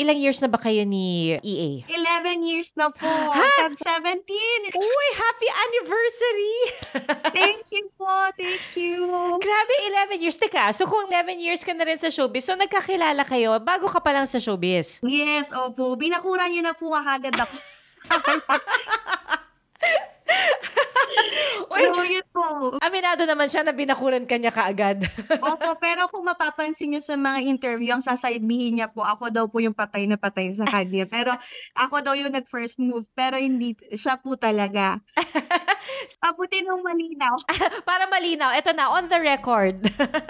Ilang years na ba kayo ni EA? 11 years na po. Ha? Sub 17. Uy, happy anniversary! thank you po, thank you. Grabe, 11 years. Teka, so kung 11 years ka na rin sa showbiz, so nagkakilala kayo bago ka pa lang sa showbiz? Yes, opo. Binakura niyo na po agad ako. Aminado naman siya na binakuran kanya kaagad. opo, pero kung mapapansin niyo sa mga interview, ang sasabihin niya po, ako daw po yung patay na patay sa kanya. Pero ako daw yung nag-first move, pero hindi, siya po talaga. Pabuti nung malinaw. Para malinaw, eto na, on the record.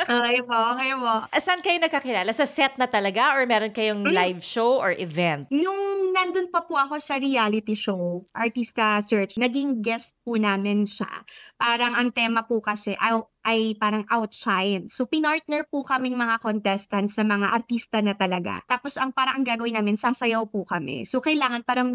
okay po, okay po. Saan kayo nagkakilala? Sa set na talaga or meron kayong live show or event? Yung nung nandun pa po ako sa reality show, Artista Search, naging guest po namin siya. Parang ang tema po kasi ay, ay parang outshine. So pinartner po kaming mga contestants sa mga artista na talaga. Tapos ang parang ang gagawin namin, sasayaw po kami. So kailangan parang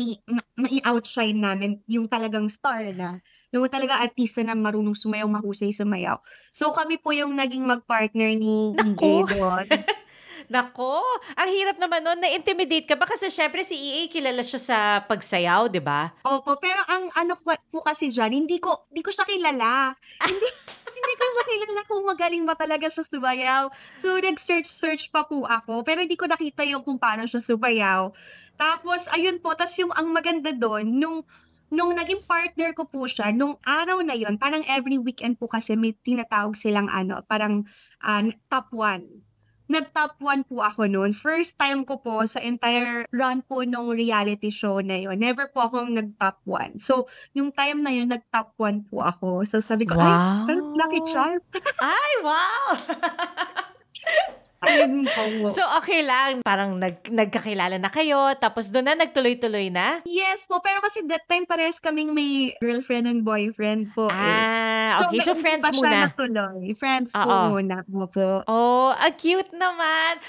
ma-outshine namin yung talagang star na yung talaga artista na marunong sumayaw, mahusay sumayaw. So kami po yung naging mag-partner ni Naku. DJ Nako, ang hirap naman noon, na-intimidate ka ba? Kasi syempre si EA kilala siya sa pagsayaw, di ba? Opo, pero ang ano po kasi dyan, hindi ko, hindi ko siya kilala. hindi, hindi ko siya kilala kung magaling ba talaga siya sumayaw. So, nag-search-search pa po ako, pero hindi ko nakita yung kung paano siya sumayaw. Tapos, ayun po, tas yung ang maganda doon, nung nung naging partner ko po siya, nung araw na yon parang every weekend po kasi may tinatawag silang ano, parang uh, top one nag-top 1 po ako noon. First time ko po sa entire run po nung reality show na yun. Never po akong nag-top 1. So, yung time na yun, nag-top 1 po ako. So, sabi ko, wow. ay, lucky charm. ay, wow! Ayun po. So, okay lang. Parang nag, nagkakilala na kayo, tapos doon na nagtuloy-tuloy na? Yes po, pero kasi that time pares kaming may girlfriend and boyfriend po. Eh. Ah. Eh. Ah, okay. So, so friends pa muna. Siya Friends po Oo. muna po. po. Oh, ang cute naman.